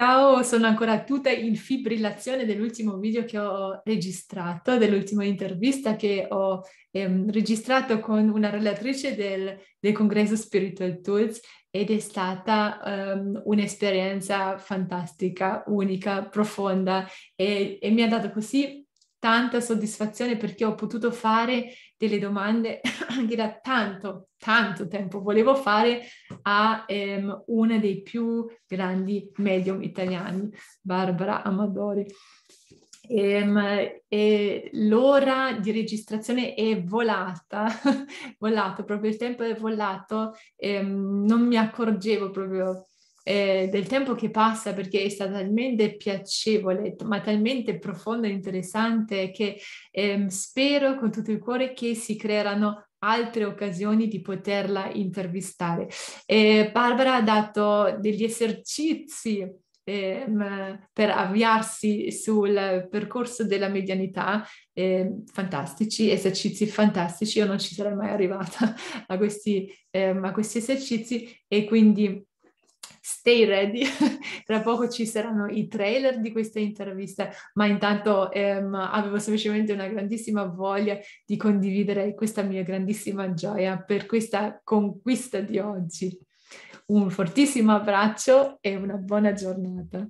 Ciao, sono ancora tutta in fibrillazione dell'ultimo video che ho registrato, dell'ultima intervista che ho ehm, registrato con una relatrice del, del, congresso Spiritual Tools ed è stata ehm, un'esperienza fantastica, unica, profonda e, e mi ha dato così tanta soddisfazione perché ho potuto fare delle domande che da tanto, tanto tempo volevo fare a um, una dei più grandi medium italiani, Barbara Amadori. E, ehm, e l'ora di registrazione è volata, volato, proprio il tempo è volato, e, ehm, non mi accorgevo proprio eh, del tempo che passa perché è stata talmente piacevole, ma talmente profonda e interessante che ehm, spero con tutto il cuore che si creeranno altre occasioni di poterla intervistare. Eh, Barbara ha dato degli esercizi ehm, per avviarsi sul percorso della medianità, eh, fantastici, esercizi fantastici, io non ci sarei mai arrivata a questi, ehm, a questi esercizi e quindi stay ready, tra poco ci saranno i trailer di questa intervista, ma intanto ehm, avevo semplicemente una grandissima voglia di condividere questa mia grandissima gioia per questa conquista di oggi. Un fortissimo abbraccio e una buona giornata.